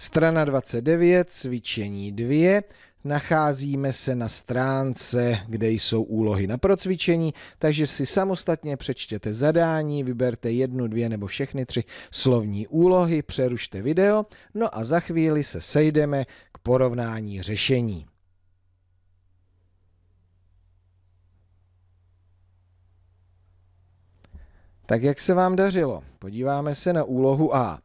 Strana 29, cvičení 2. Nacházíme se na stránce, kde jsou úlohy na procvičení, takže si samostatně přečtěte zadání, vyberte jednu, dvě nebo všechny tři slovní úlohy, přerušte video, no a za chvíli se sejdeme k porovnání řešení. Tak jak se vám dařilo? Podíváme se na úlohu A.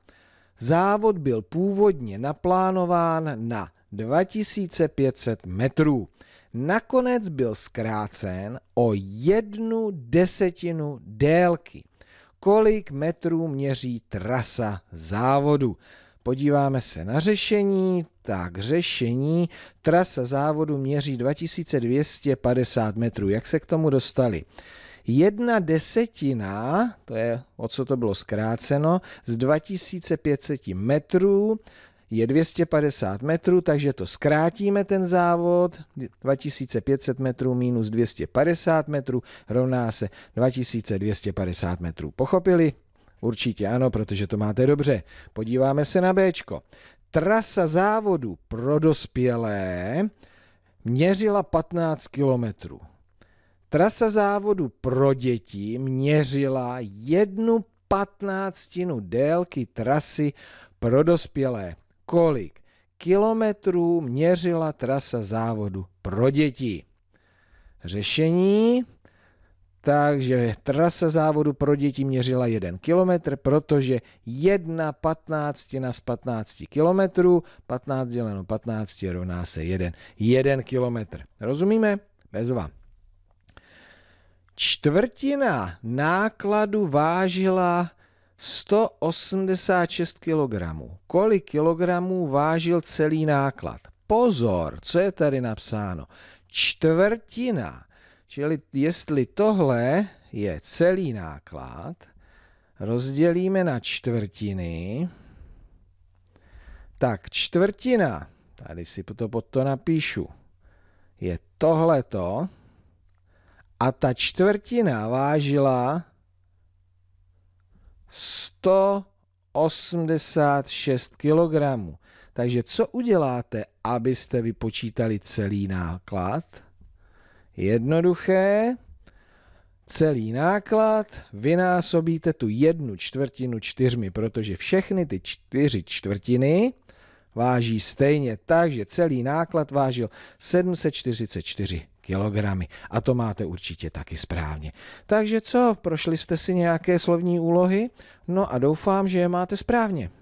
Závod byl původně naplánován na 2500 metrů. Nakonec byl zkrácen o jednu desetinu délky. Kolik metrů měří trasa závodu? Podíváme se na řešení. Tak řešení. Trasa závodu měří 2250 metrů. Jak se k tomu dostali? jedna desetina, to je o co to bylo zkráceno, z 2500 metrů je 250 metrů, takže to zkrátíme ten závod. 2500 metrů minus 250 metrů rovná se 2250 metrů. Pochopili? Určitě ano, protože to máte dobře. Podíváme se na B. Trasa závodu pro dospělé měřila 15 kilometrů. Trasa závodu pro děti měřila jednu patnáctinu délky trasy pro dospělé. Kolik kilometrů měřila trasa závodu pro děti? Řešení takže trasa závodu pro děti měřila 1 km, protože 1 patnáctina z 15 km, 15 děleno 15 rovná se 1. 1 km. Rozumíme? Bezva čtvrtina nákladu vážila 186 kg. Kolik kilogramů vážil celý náklad? Pozor, co je tady napsáno? Čtvrtina. Čili jestli tohle je celý náklad, rozdělíme na čtvrtiny, tak čtvrtina, tady si to pod to napíšu, je tohleto, a ta čtvrtina vážila 186 kg. Takže co uděláte, abyste vypočítali celý náklad? Jednoduché. Celý náklad vynásobíte tu jednu čtvrtinu čtyřmi, protože všechny ty čtyři čtvrtiny váží stejně, takže celý náklad vážil 744 kilogramy. A to máte určitě taky správně. Takže co, prošli jste si nějaké slovní úlohy? No a doufám, že je máte správně.